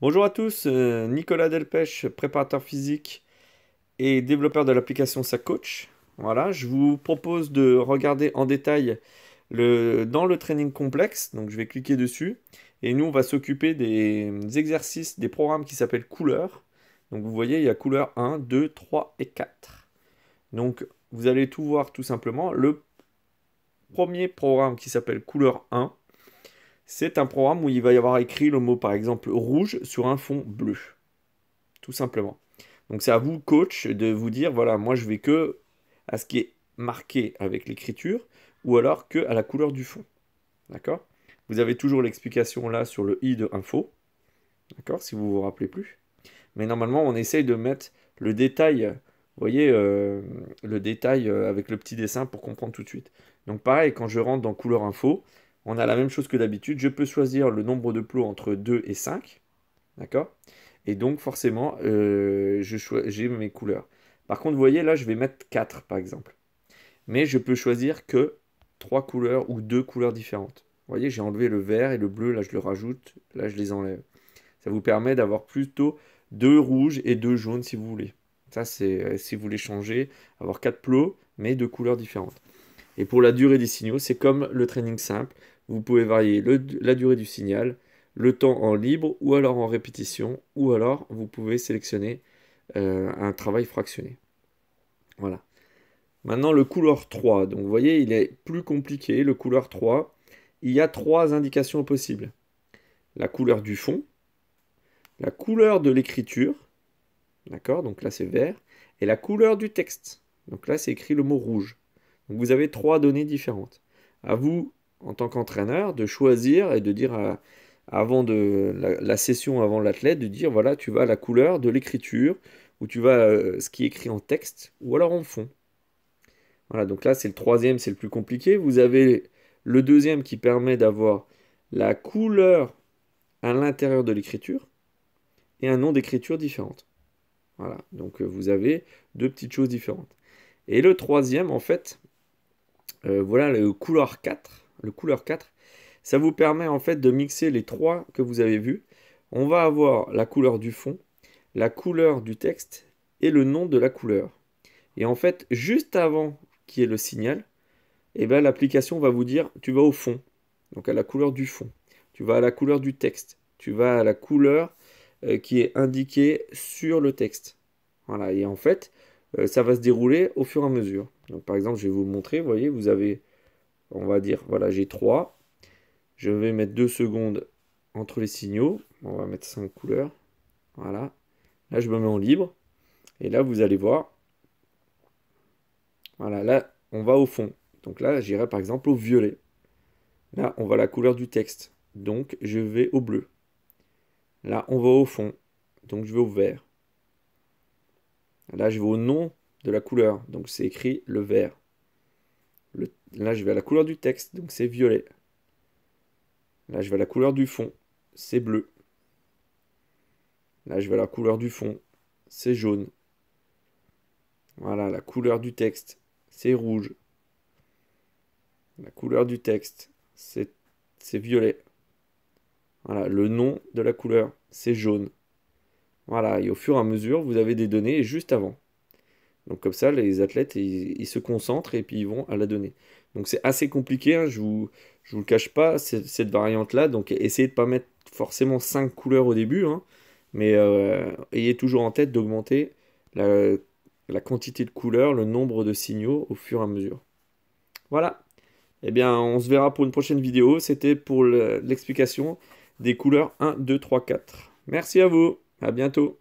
Bonjour à tous, euh, Nicolas Delpech, préparateur physique et développeur de l'application SaCoach. Voilà, je vous propose de regarder en détail le, dans le training complexe. Donc je vais cliquer dessus et nous on va s'occuper des exercices, des programmes qui s'appellent couleurs. Donc vous voyez, il y a couleur 1, 2, 3 et 4. Donc vous allez tout voir tout simplement. Le premier programme qui s'appelle couleur 1, c'est un programme où il va y avoir écrit le mot, par exemple, rouge sur un fond bleu. Tout simplement. Donc c'est à vous, coach, de vous dire, voilà, moi je vais que à ce qui est marqué avec l'écriture, ou alors que à la couleur du fond. D'accord Vous avez toujours l'explication là sur le i de info. D'accord Si vous vous rappelez plus. Mais normalement, on essaye de mettre le détail, vous voyez, euh, le détail euh, avec le petit dessin pour comprendre tout de suite. Donc pareil, quand je rentre dans couleur info, on a la même chose que d'habitude. Je peux choisir le nombre de plots entre 2 et 5. D'accord Et donc, forcément, euh, j'ai mes couleurs. Par contre, vous voyez, là, je vais mettre 4, par exemple. Mais je peux choisir que 3 couleurs ou 2 couleurs différentes. Vous voyez, j'ai enlevé le vert et le bleu. Là, je le rajoute. Là, je les enlève. Ça vous permet d'avoir plutôt 2 rouges et 2 jaunes, si vous voulez. Ça, c'est euh, si vous voulez changer, avoir 4 plots, mais de couleurs différentes. Et pour la durée des signaux, c'est comme le training simple. Vous pouvez varier la durée du signal, le temps en libre ou alors en répétition, ou alors vous pouvez sélectionner euh, un travail fractionné. Voilà. Maintenant le couleur 3. Donc vous voyez, il est plus compliqué. Le couleur 3, il y a trois indications possibles. La couleur du fond, la couleur de l'écriture, d'accord, donc là c'est vert, et la couleur du texte. Donc là c'est écrit le mot rouge. Donc vous avez trois données différentes. À vous en tant qu'entraîneur de choisir et de dire avant de la, session avant l'athlète de dire voilà tu vas à la couleur de l'écriture ou tu vas à euh, ce qui est écrit en texte ou alors en fond. Voilà donc là c'est le troisième c'est le plus compliqué. Vous avez le deuxième qui permet d'avoir la couleur à l'intérieur de l'écriture et un nom d'écriture différente. Voilà donc euh, vous avez deux petites choses différentes. Et le troisième en fait euh, voilà le couleur 4 le couleur 4. Ça vous permet en fait de mixer les trois que vous avez vus. On va avoir la couleur du fond, la couleur du texte et le nom de la couleur. Et en fait, juste avant qu'il y ait le signal, et eh ben, l'application va vous dire tu vas au fond, donc à la couleur du fond, tu vas à la couleur du texte, tu vas à la couleur euh, qui est indiquée sur le texte. Voilà, et en fait, euh, ça va se dérouler au fur et à mesure. Donc par exemple, je vais vous montrer, vous voyez, vous avez on va dire, voilà, j'ai 3. Je vais mettre 2 secondes entre les signaux. On va mettre ça en couleur. Voilà. Là, je me mets en libre. Et là, vous allez voir. Voilà, là, on va au fond. Donc là, j'irai par exemple au violet. Là, on va la couleur du texte. Donc, je vais au bleu. Là, on va au fond. Donc, je vais au vert. Là, je vais au nom de la couleur. Donc, c'est écrit le vert. Là, je vais à la couleur du texte, donc c'est violet. Là, je vais à la couleur du fond, c'est bleu. Là, je vais à la couleur du fond, c'est jaune. Voilà, la couleur du texte, c'est rouge. La couleur du texte, c'est violet. Voilà, le nom de la couleur, c'est jaune. Voilà, et au fur et à mesure, vous avez des données juste avant. Donc comme ça, les athlètes, ils, se concentrent et puis ils vont à la donnée. Donc c'est assez compliqué, hein, je vous, vous le cache pas, cette variante-là. Donc essayez de pas mettre forcément 5 couleurs au début, hein, mais euh, ayez toujours en tête d'augmenter la, la quantité de couleurs, le nombre de signaux au fur et à mesure. Voilà. Eh bien, on se verra pour une prochaine vidéo. C'était pour l'explication des couleurs 1, 2, 3, 4. Merci à vous. À bientôt.